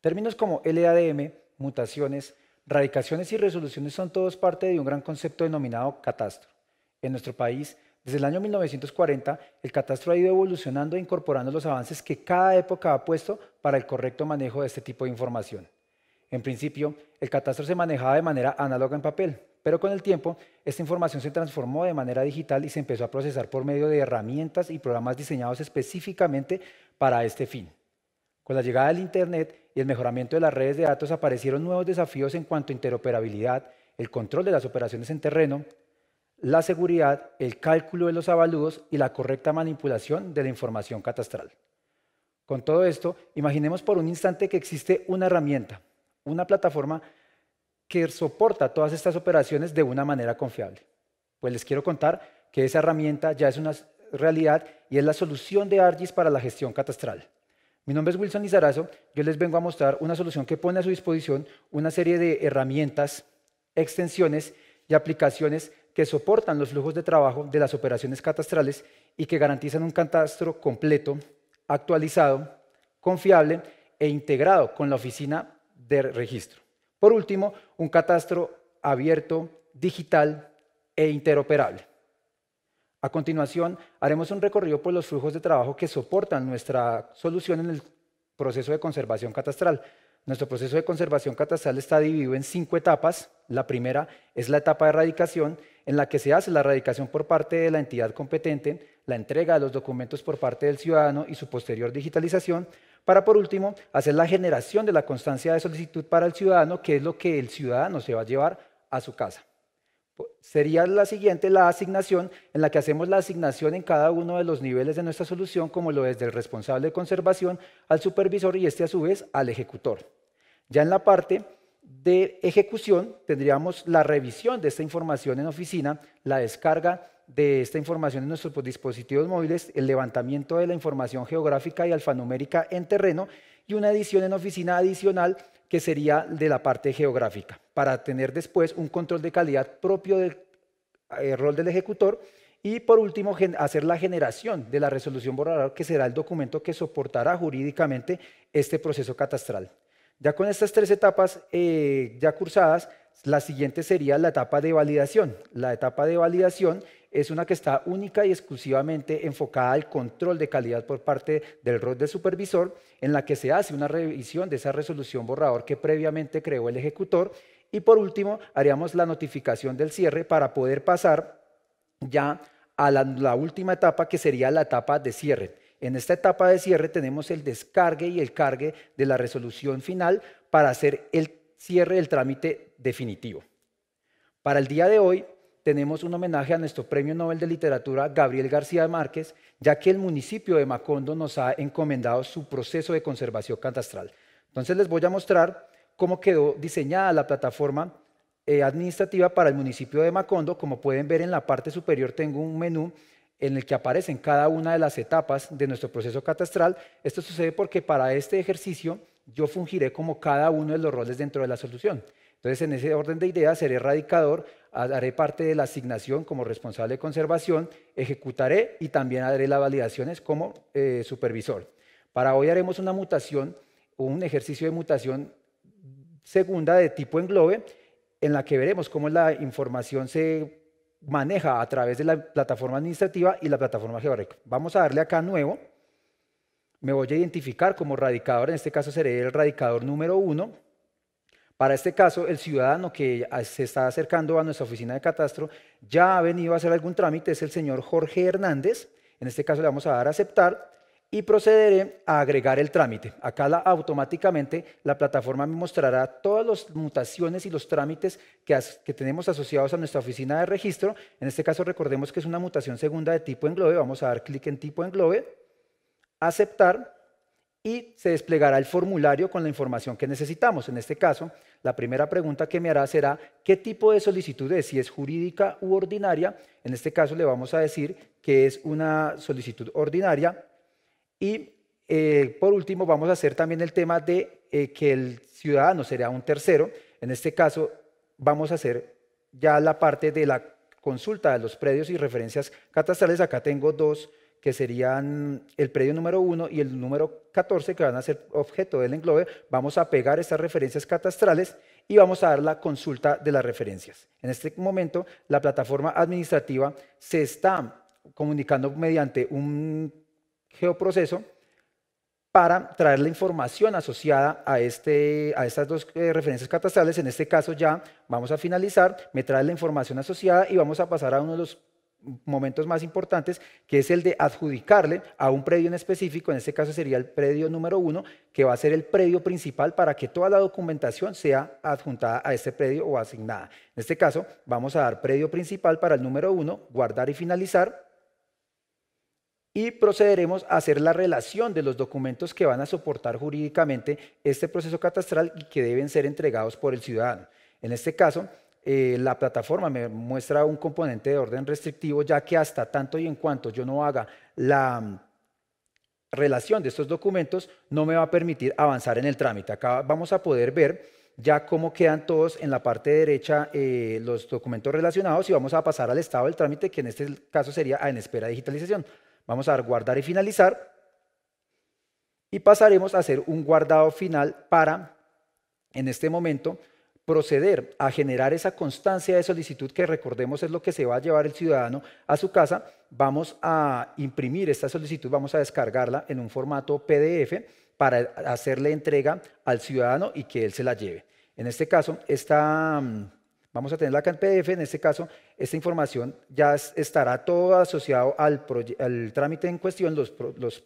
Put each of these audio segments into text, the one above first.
Términos como LADM, mutaciones, radicaciones y resoluciones son todos parte de un gran concepto denominado catastro. En nuestro país, desde el año 1940, el catastro ha ido evolucionando e incorporando los avances que cada época ha puesto para el correcto manejo de este tipo de información. En principio, el catastro se manejaba de manera análoga en papel, pero con el tiempo, esta información se transformó de manera digital y se empezó a procesar por medio de herramientas y programas diseñados específicamente para este fin. Con la llegada del Internet y el mejoramiento de las redes de datos aparecieron nuevos desafíos en cuanto a interoperabilidad, el control de las operaciones en terreno, la seguridad, el cálculo de los avaludos y la correcta manipulación de la información catastral. Con todo esto, imaginemos por un instante que existe una herramienta, una plataforma que soporta todas estas operaciones de una manera confiable. Pues les quiero contar que esa herramienta ya es una realidad y es la solución de ARGIS para la gestión catastral. Mi nombre es Wilson Izarazo. Yo les vengo a mostrar una solución que pone a su disposición una serie de herramientas, extensiones y aplicaciones que soportan los flujos de trabajo de las operaciones catastrales y que garantizan un catastro completo, actualizado, confiable e integrado con la oficina de registro. Por último, un catastro abierto, digital e interoperable. A continuación, haremos un recorrido por los flujos de trabajo que soportan nuestra solución en el proceso de conservación catastral. Nuestro proceso de conservación catastral está dividido en cinco etapas. La primera es la etapa de erradicación, en la que se hace la erradicación por parte de la entidad competente, la entrega de los documentos por parte del ciudadano y su posterior digitalización, para por último hacer la generación de la constancia de solicitud para el ciudadano, que es lo que el ciudadano se va a llevar a su casa sería la siguiente, la asignación, en la que hacemos la asignación en cada uno de los niveles de nuestra solución, como lo es del responsable de conservación al supervisor y este a su vez al ejecutor. Ya en la parte de ejecución tendríamos la revisión de esta información en oficina, la descarga de esta información en nuestros dispositivos móviles, el levantamiento de la información geográfica y alfanumérica en terreno y una edición en oficina adicional que sería de la parte geográfica, para tener después un control de calidad propio del eh, rol del ejecutor y por último hacer la generación de la resolución borrador que será el documento que soportará jurídicamente este proceso catastral. Ya con estas tres etapas eh, ya cursadas, la siguiente sería la etapa de validación. La etapa de validación es una que está única y exclusivamente enfocada al control de calidad por parte del rol del supervisor, en la que se hace una revisión de esa resolución borrador que previamente creó el ejecutor. Y por último, haríamos la notificación del cierre para poder pasar ya a la, la última etapa, que sería la etapa de cierre. En esta etapa de cierre tenemos el descargue y el cargue de la resolución final para hacer el cierre del trámite definitivo. Para el día de hoy tenemos un homenaje a nuestro Premio Nobel de Literatura Gabriel García Márquez, ya que el municipio de Macondo nos ha encomendado su proceso de conservación catastral. Entonces les voy a mostrar cómo quedó diseñada la plataforma eh, administrativa para el municipio de Macondo. Como pueden ver en la parte superior tengo un menú en el que aparecen cada una de las etapas de nuestro proceso catastral. Esto sucede porque para este ejercicio yo fungiré como cada uno de los roles dentro de la solución. Entonces, en ese orden de ideas, seré radicador, haré parte de la asignación como responsable de conservación, ejecutaré y también haré las validaciones como eh, supervisor. Para hoy haremos una mutación, un ejercicio de mutación segunda de tipo englobe, en la que veremos cómo la información se maneja a través de la plataforma administrativa y la plataforma geográfica. Vamos a darle acá nuevo. Me voy a identificar como radicador, en este caso seré el radicador número uno para este caso, el ciudadano que se está acercando a nuestra oficina de catastro ya ha venido a hacer algún trámite, es el señor Jorge Hernández. En este caso le vamos a dar a aceptar y procederé a agregar el trámite. Acá automáticamente la plataforma me mostrará todas las mutaciones y los trámites que, que, tenemos asociados a nuestra oficina de registro. En este caso recordemos que es una mutación segunda de tipo englobe. Vamos a dar clic en tipo englobe, aceptar y se desplegará el formulario con la información que necesitamos. En este caso, la primera pregunta que me hará será qué tipo de solicitud es, si es jurídica u ordinaria. En este caso le vamos a decir que es una solicitud ordinaria. Y eh, por último, vamos a hacer también el tema de eh, que el ciudadano será un tercero. En este caso, vamos a hacer ya la parte de la consulta de los predios y referencias catastrales. Acá tengo dos que serían el predio número 1 y el número 14, que van a ser objeto del englobe, vamos a pegar estas referencias catastrales y vamos a dar la consulta de las referencias. En este momento, la plataforma administrativa se está comunicando mediante un geoproceso para traer la información asociada a, este, a estas dos eh, referencias catastrales. En este caso ya vamos a finalizar, me trae la información asociada y vamos a pasar a uno de los momentos más importantes, que es el de adjudicarle a un predio en específico, en este caso sería el predio número uno, que va a ser el predio principal para que toda la documentación sea adjuntada a este predio o asignada. En este caso, vamos a dar predio principal para el número uno, guardar y finalizar, y procederemos a hacer la relación de los documentos que van a soportar jurídicamente este proceso catastral y que deben ser entregados por el ciudadano. En este caso, eh, la plataforma me muestra un componente de orden restrictivo, ya que hasta tanto y en cuanto yo no haga la mm, relación de estos documentos, no me va a permitir avanzar en el trámite. Acá vamos a poder ver ya cómo quedan todos en la parte derecha eh, los documentos relacionados y vamos a pasar al estado del trámite, que en este caso sería en espera de digitalización. Vamos a dar guardar y finalizar y pasaremos a hacer un guardado final para, en este momento, proceder a generar esa constancia de solicitud que recordemos es lo que se va a llevar el ciudadano a su casa, vamos a imprimir esta solicitud, vamos a descargarla en un formato PDF para hacerle entrega al ciudadano y que él se la lleve. En este caso, esta, mm, vamos a tenerla acá en PDF, en este caso, esta información ya estará todo asociado al, trámite en cuestión, los, los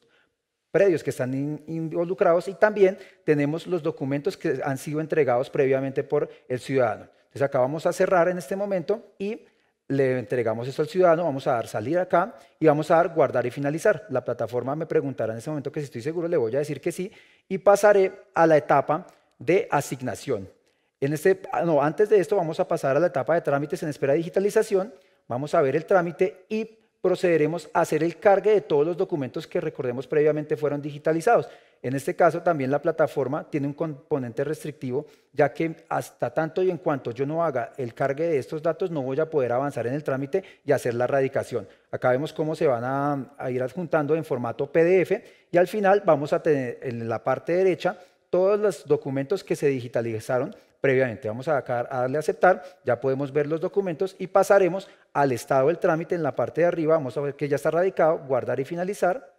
predios que están involucrados y también tenemos los documentos que han sido entregados previamente por el ciudadano. Entonces acá vamos a cerrar en este momento y le entregamos esto al ciudadano, vamos a dar salir acá y vamos a dar guardar y finalizar. La plataforma me preguntará en este momento que si estoy seguro, le voy a decir que sí y pasaré a la etapa de asignación. En este, ah, antes de esto vamos a pasar a la etapa de trámites en espera de digitalización, vamos a ver el trámite y procederemos a hacer el cargue de todos los documentos que recordemos previamente fueron digitalizados. En este caso también la plataforma tiene un componente restrictivo, ya que hasta tanto y en cuanto yo no haga el cargue de estos datos, no voy a poder avanzar en el trámite y hacer la radicación. Acá vemos cómo se van a ir adjuntando en formato PDF y al final vamos a tener en la parte derecha todos los documentos que se digitalizaron previamente. Vamos a, darle a aceptar, ya podemos ver los documentos y pasaremos al estado del trámite en la parte de arriba. Vamos a ver que ya está radicado, guardar y finalizar.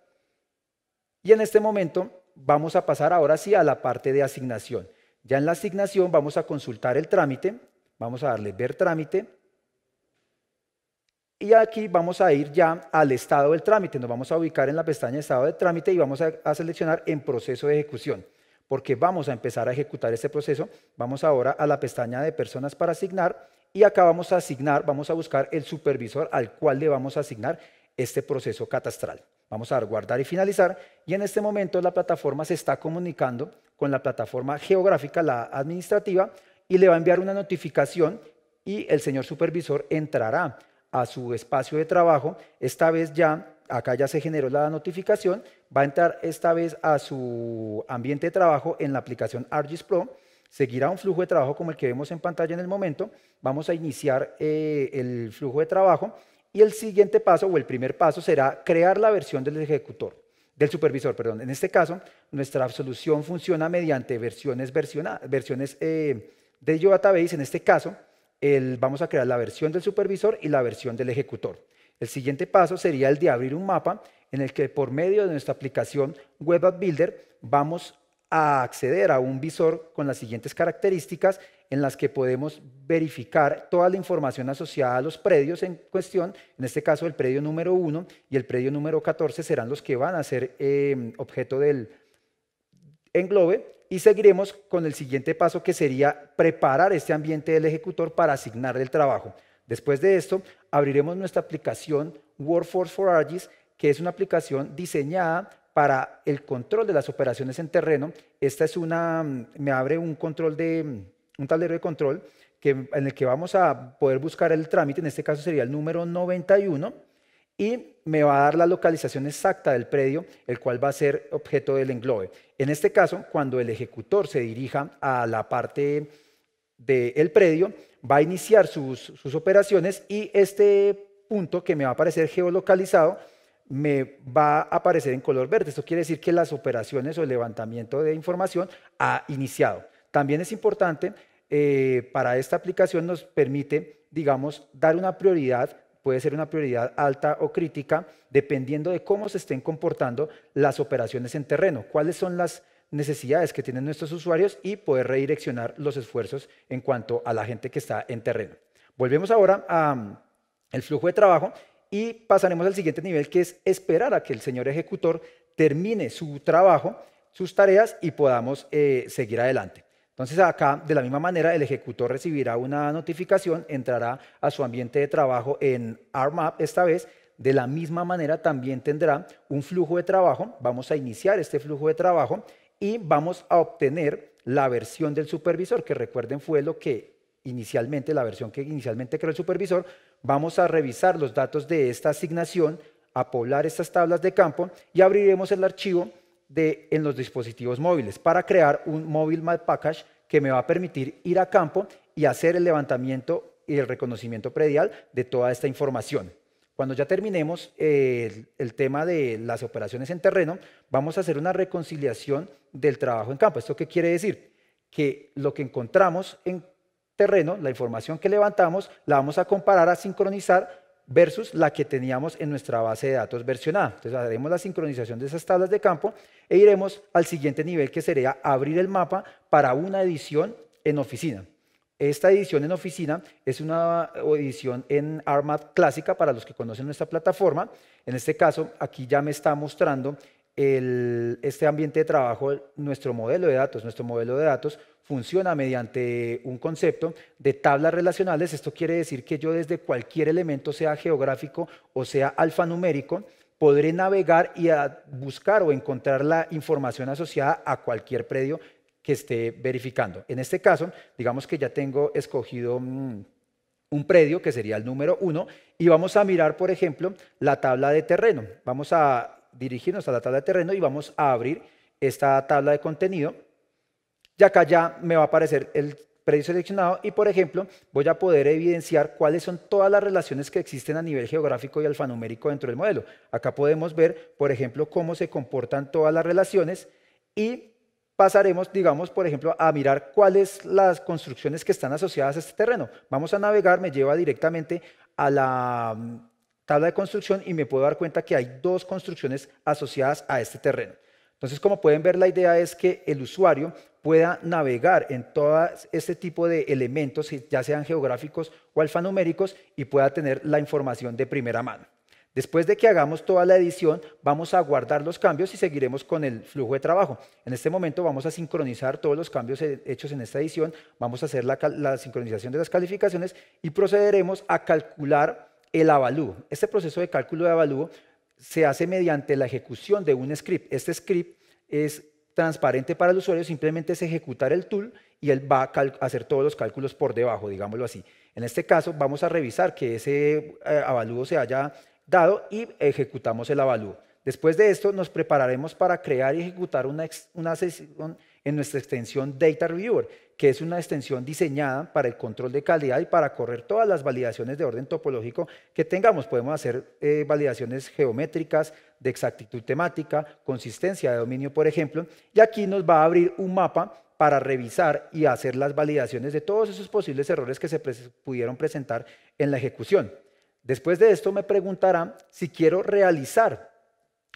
Y en este momento vamos a pasar ahora sí a la parte de asignación. Ya en la asignación vamos a consultar el trámite, vamos a darle ver trámite. Y aquí vamos a ir ya al estado del trámite. Nos vamos a ubicar en la pestaña estado de trámite y vamos a seleccionar en proceso de ejecución porque vamos a empezar a ejecutar este proceso. Vamos ahora a la pestaña de personas para asignar y acá vamos a asignar, vamos a buscar el supervisor al cual le vamos a asignar este proceso catastral. Vamos a dar guardar y finalizar y en este momento la plataforma se está comunicando con la plataforma geográfica, la administrativa, y le va a enviar una notificación y el señor supervisor entrará a su espacio de trabajo, esta vez ya acá ya se generó la notificación, va a entrar esta vez a su ambiente de trabajo en la aplicación ArcGIS Pro, seguirá un flujo de trabajo como el que vemos en pantalla en el momento, vamos a iniciar eh, el flujo de trabajo y el siguiente paso o el primer paso será crear la versión del ejecutor, del supervisor, perdón. En este caso, nuestra solución funciona mediante versiones, versiones eh, de database en este caso, vamos a crear la versión del supervisor y la versión del ejecutor. El siguiente paso sería el de abrir un mapa en el que por medio de nuestra aplicación Web App Builder vamos a acceder a un visor con las siguientes características en las que podemos verificar toda la información asociada a los predios en cuestión. En este caso, el predio número 1 y el predio número 14 serán los que van a ser em, objeto del englobe. Y seguiremos con el siguiente paso que sería preparar este ambiente del ejecutor para asignarle el trabajo. Después de esto, abriremos nuestra aplicación Workforce for Argis, que es una aplicación diseñada para el control de las operaciones en terreno. Esta es una, mm, me abre un control de, mm, un tablero de control que, en el que vamos a poder buscar el trámite, en este caso sería el número 91, y me va a dar la localización exacta del predio, el cual va a ser objeto del englobe. En este caso, cuando el ejecutor se dirija a la parte del predio, va a iniciar sus, sus, operaciones y este punto que me va a aparecer geolocalizado me va a aparecer en color verde. Esto quiere decir que las operaciones o el levantamiento de información ha iniciado. También es importante, eh, para esta aplicación nos permite, digamos, dar una prioridad, puede ser una prioridad alta o crítica, dependiendo de cómo se estén comportando las operaciones en terreno, cuáles son las necesidades que tienen nuestros usuarios y poder redireccionar los esfuerzos en cuanto a la gente que está en terreno. Volvemos ahora al mm, flujo de trabajo y pasaremos al siguiente nivel que es esperar a que el señor ejecutor termine su trabajo, sus tareas y podamos eh, seguir adelante. Entonces acá, de la misma manera, el ejecutor recibirá una notificación, entrará a su ambiente de trabajo en RMAP esta vez, de la misma manera también tendrá un flujo de trabajo, vamos a iniciar este flujo de trabajo, y vamos a obtener la versión del supervisor, que recuerden fue lo que inicialmente, la versión que inicialmente creó el supervisor, vamos a revisar los datos de esta asignación, a poblar estas tablas de campo y abriremos el archivo de, en los dispositivos móviles para crear un móvil Map Package que me va a permitir ir a campo y hacer el levantamiento y el reconocimiento predial de toda esta información. Cuando ya terminemos eh, el, el, tema de las operaciones en terreno, vamos a hacer una reconciliación del trabajo en campo. ¿Esto qué quiere decir? Que lo que encontramos en terreno, la información que levantamos, la vamos a comparar, a sincronizar versus la que teníamos en nuestra base de datos versionada. Entonces haremos la sincronización de esas tablas de campo e iremos al siguiente nivel que sería abrir el mapa para una edición en oficina. Esta edición en oficina es una edición en Armat clásica para los que conocen nuestra plataforma. En este caso, aquí ya me está mostrando este ambiente de trabajo, nuestro modelo de datos. Nuestro modelo de datos funciona mediante un concepto de tablas relacionales. Esto quiere decir que yo desde cualquier elemento, sea geográfico o sea alfanumérico, podré navegar y buscar o encontrar la información asociada a cualquier predio que esté verificando. En este caso, digamos que ya tengo escogido mm, un predio, que sería el número 1 y vamos a mirar, por ejemplo, la tabla de terreno. Vamos a dirigirnos a la tabla de terreno y vamos a abrir esta tabla de contenido. Y acá ya me va a aparecer el predio seleccionado y, por ejemplo, voy a poder evidenciar cuáles son todas las relaciones que existen a nivel geográfico y alfanumérico dentro del modelo. Acá podemos ver, por ejemplo, cómo se comportan todas las relaciones y pasaremos, digamos, por ejemplo, a mirar cuáles las construcciones que están asociadas a este terreno. Vamos a navegar, me lleva directamente a la mm, tabla de construcción y me puedo dar cuenta que hay dos construcciones asociadas a este terreno. Entonces, como pueden ver, la idea es que el usuario pueda navegar en todo este tipo de elementos, ya sean geográficos o alfanuméricos, y pueda tener la información de primera mano. Después de que hagamos toda la edición, vamos a guardar los cambios y seguiremos con el flujo de trabajo. En este momento vamos a sincronizar todos los cambios hechos en esta edición, vamos a hacer la, sincronización de las calificaciones y procederemos a calcular el avalúo. Este proceso de cálculo de avalúo se hace mediante la ejecución de un script. Este script es transparente para el usuario, simplemente es ejecutar el tool y él va a hacer todos los cálculos por debajo, digámoslo así. En este caso, vamos a revisar que ese eh, avalúo se haya dado y ejecutamos el avalúo. Después de esto nos prepararemos para crear y ejecutar una, sesión en nuestra extensión Data Reviewer, que es una extensión diseñada para el control de calidad y para correr todas las validaciones de orden topológico que tengamos. Podemos hacer eh, validaciones geométricas, de exactitud temática, consistencia de dominio, por ejemplo, y aquí nos va a abrir un mapa para revisar y hacer las validaciones de todos esos posibles errores que se pudieron presentar en la ejecución. Después de esto me preguntará si quiero realizar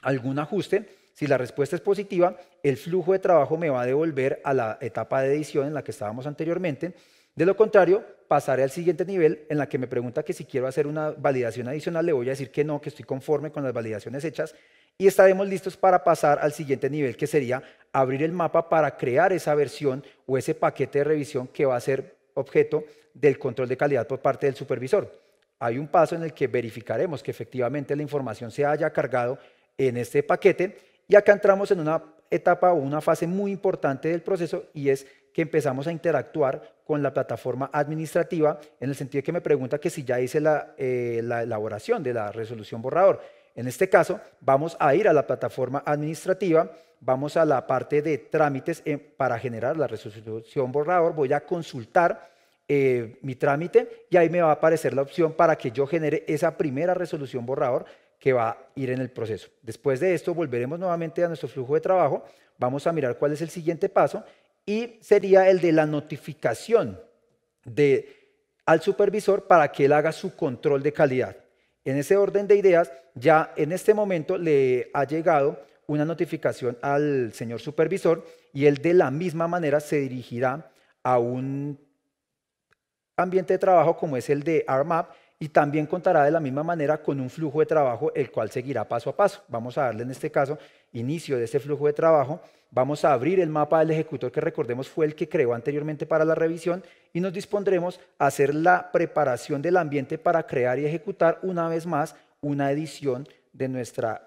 algún ajuste. Si la respuesta es positiva, el flujo de trabajo me va a devolver a la etapa de edición en la que estábamos anteriormente. De lo contrario, pasaré al siguiente nivel en la que me pregunta que si quiero hacer una validación adicional, le voy a decir que no, que estoy conforme con las validaciones hechas y estaremos listos para pasar al siguiente nivel que sería abrir el mapa para crear esa versión o ese paquete de revisión que va a ser objeto del control de calidad por parte del supervisor hay un paso en el que verificaremos que efectivamente la información se haya cargado en este paquete y acá entramos en una etapa o una fase muy importante del proceso y es que empezamos a interactuar con la plataforma administrativa en el sentido que me pregunta que si ya hice la, eh, la elaboración de la resolución borrador. En este caso, vamos a ir a la plataforma administrativa, vamos a la parte de trámites eh, para generar la resolución borrador, voy a consultar eh, mi trámite y ahí me va a aparecer la opción para que yo genere esa primera resolución borrador que va a ir en el proceso. Después de esto volveremos nuevamente a nuestro flujo de trabajo, vamos a mirar cuál es el siguiente paso y sería el de la notificación de, al supervisor para que él haga su control de calidad. En ese orden de ideas, ya en este momento le ha llegado una notificación al señor supervisor y él de la misma manera se dirigirá a un ambiente de trabajo como es el de ARMAP y también contará de la misma manera con un flujo de trabajo el cual seguirá paso a paso. Vamos a darle en este caso inicio de ese flujo de trabajo, vamos a abrir el mapa del ejecutor que recordemos fue el que creó anteriormente para la revisión y nos dispondremos a hacer la preparación del ambiente para crear y ejecutar una vez más una edición de nuestra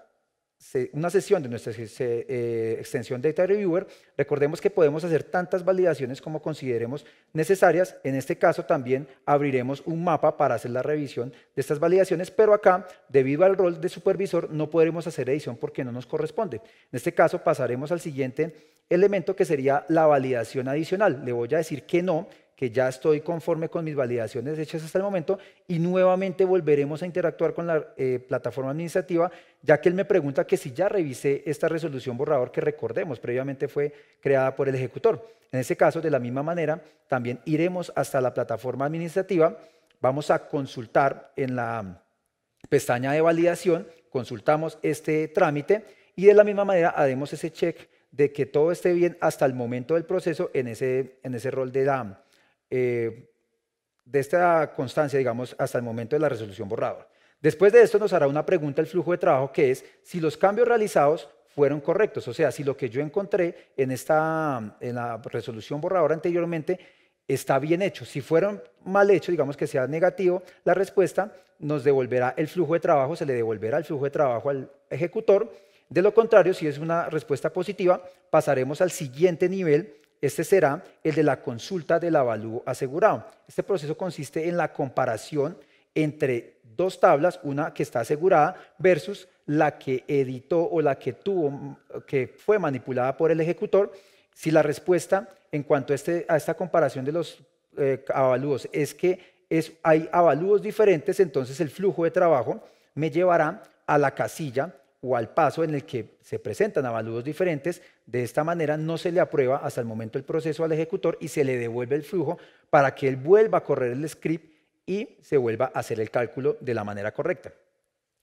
una sesión de nuestra eh, extensión Data Reviewer, recordemos que podemos hacer tantas validaciones como consideremos necesarias. En este caso también abriremos un mapa para hacer la revisión de estas validaciones, pero acá, debido al rol de supervisor, no podremos hacer edición porque no nos corresponde. En este caso pasaremos al siguiente elemento que sería la validación adicional. Le voy a decir que no que ya estoy conforme con mis validaciones hechas hasta el momento y nuevamente volveremos a interactuar con la eh, plataforma administrativa, ya que él me pregunta que si ya revisé esta resolución borrador que recordemos previamente fue creada por el ejecutor. En ese caso, de la misma manera, también iremos hasta la plataforma administrativa, vamos a consultar en la pestaña de validación, consultamos este trámite y de la misma manera haremos ese check de que todo esté bien hasta el momento del proceso en ese, en ese rol de dam eh, de esta constancia, digamos, hasta el momento de la resolución borradora. Después de esto nos hará una pregunta el flujo de trabajo que es si los cambios realizados fueron correctos, o sea, si lo que yo encontré en, esta, en la resolución borradora anteriormente está bien hecho. Si fueron mal hechos, digamos que sea negativo, la respuesta nos devolverá el flujo de trabajo, se le devolverá el flujo de trabajo al ejecutor. De lo contrario, si es una respuesta positiva, pasaremos al siguiente nivel este será el de la consulta del avalúo asegurado. Este proceso consiste en la comparación entre dos tablas, una que está asegurada versus la que editó o la que tuvo, que fue manipulada por el ejecutor. Si la respuesta en cuanto a, este, esta comparación de los eh, avalúos es que hay avalúos diferentes, entonces el flujo de trabajo me llevará a la casilla o al paso en el que se presentan avalúos diferentes, de esta manera no se le aprueba hasta el momento el proceso al ejecutor y se le devuelve el flujo para que él vuelva a correr el script y se vuelva a hacer el cálculo de la manera correcta.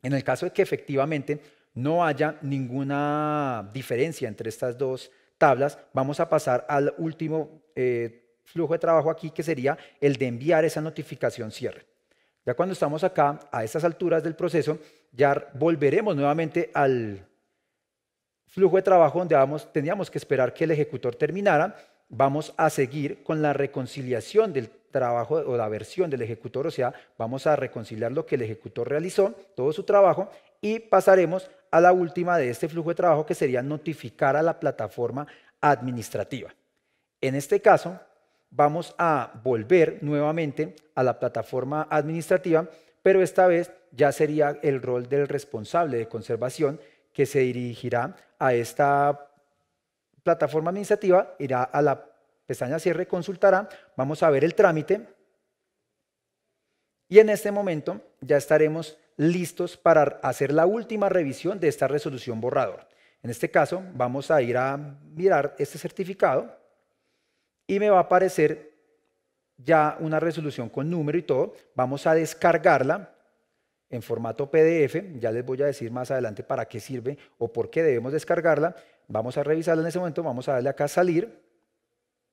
En el caso de que efectivamente no haya ninguna diferencia entre estas dos tablas, vamos a pasar al último eh, flujo de trabajo aquí, que sería el de enviar esa notificación cierre. Ya cuando estamos acá, a estas alturas del proceso, ya volveremos nuevamente al flujo de trabajo donde vamos, teníamos que esperar que el ejecutor terminara. Vamos a seguir con la reconciliación del trabajo o la versión del ejecutor, o sea, vamos a reconciliar lo que el ejecutor realizó, todo su trabajo, y pasaremos a la última de este flujo de trabajo que sería notificar a la plataforma administrativa. En este caso, vamos a volver nuevamente a la plataforma administrativa, pero esta vez ya sería el rol del responsable de conservación que se dirigirá a esta plataforma administrativa, irá a la pestaña cierre, consultará, vamos a ver el trámite y en este momento ya estaremos listos para hacer la última revisión de esta resolución borrador. En este caso, vamos a ir a mirar este certificado y me va a aparecer ya una resolución con número y todo. Vamos a descargarla en formato PDF. Ya les voy a decir más adelante para qué sirve o por qué debemos descargarla. Vamos a revisarla en ese momento. Vamos a darle acá salir,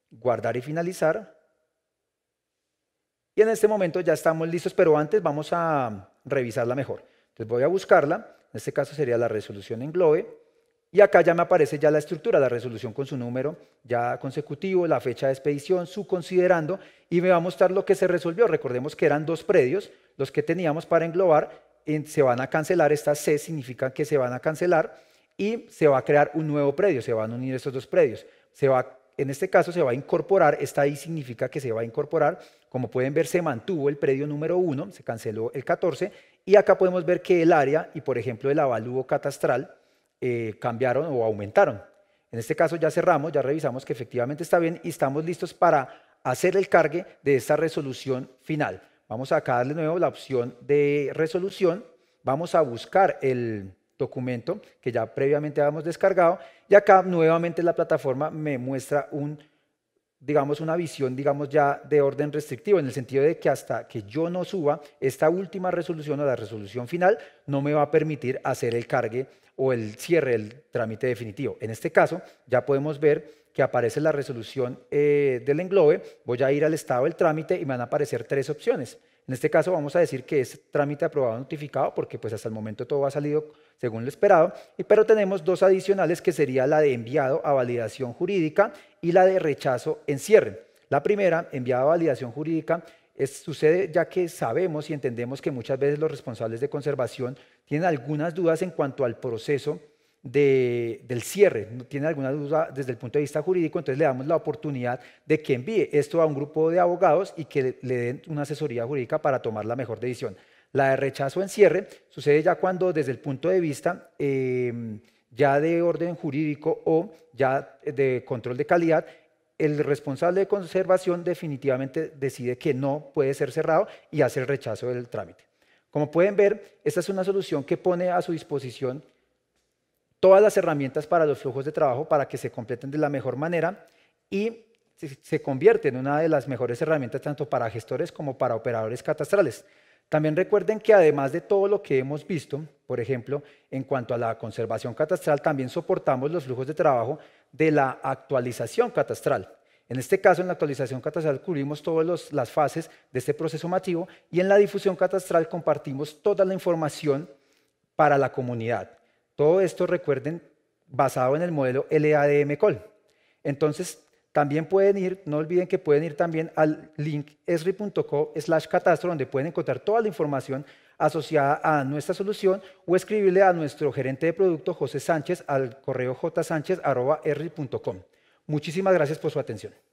guardar y finalizar. Y en este momento ya estamos listos, pero antes vamos a revisarla mejor. Entonces voy a buscarla. En este caso sería la resolución en globe y acá ya me aparece ya la estructura, la resolución con su número ya consecutivo, la fecha de expedición, su considerando, y me va a mostrar lo que se resolvió. Recordemos que eran dos predios los que teníamos para englobar, se van a cancelar, estas C significa que se van a cancelar, y se va a crear un nuevo predio, se van a unir estos dos predios. Se va, en este caso se va a incorporar, esta I significa que se va a incorporar, como pueden ver se mantuvo el predio número 1, se canceló el 14, y acá podemos ver que el área y por ejemplo el avalúo catastral, eh, cambiaron o aumentaron. En este caso ya cerramos, ya revisamos que efectivamente está bien y estamos listos para hacer el cargue de esta resolución final. Vamos acá a darle nuevo la opción de resolución, vamos a buscar el documento que ya previamente habíamos descargado y acá nuevamente la plataforma me muestra un digamos, una visión, digamos, ya de orden restrictivo, en el sentido de que hasta que yo no suba, esta última resolución o la resolución final no me va a permitir hacer el cargue o el cierre del trámite definitivo. En este caso, ya podemos ver que aparece la resolución eh, del englobe, voy a ir al estado del trámite y me van a aparecer tres opciones. En este caso vamos a decir que es trámite aprobado notificado porque pues hasta el momento todo ha salido según lo esperado, pero tenemos dos adicionales que sería la de enviado a validación jurídica y la de rechazo en cierre. La primera, enviado a validación jurídica, sucede ya que sabemos y entendemos que muchas veces los responsables de conservación tienen algunas dudas en cuanto al proceso del cierre, no tiene alguna duda desde el punto de vista jurídico, entonces le damos la oportunidad de que envíe esto a un grupo de abogados y que le den una asesoría jurídica para tomar la mejor decisión. La de rechazo en cierre sucede ya cuando desde el punto de vista em, ya de orden jurídico o ya de control de calidad, el responsable de conservación definitivamente decide que no puede ser cerrado y hace el rechazo del trámite. Como pueden ver, esta es una solución que pone a su disposición todas las herramientas para los flujos de trabajo para que se completen de la mejor manera y se convierte en una de las mejores herramientas tanto para gestores como para operadores catastrales. También recuerden que además de todo lo que hemos visto, por ejemplo, en cuanto a la conservación catastral, también soportamos los flujos de trabajo de la actualización catastral. En este caso, en la actualización catastral cubrimos todas las fases de este proceso mativo y en la difusión catastral compartimos toda la información para la comunidad. Todo esto, recuerden, basado en el modelo LADM-COL. Entonces, también pueden ir, no olviden que pueden ir también al link esri.co slash catastro, donde pueden encontrar toda la información asociada a nuestra solución o escribirle a nuestro gerente de producto, José Sánchez, al correo jsánchez.com. Muchísimas gracias por su atención.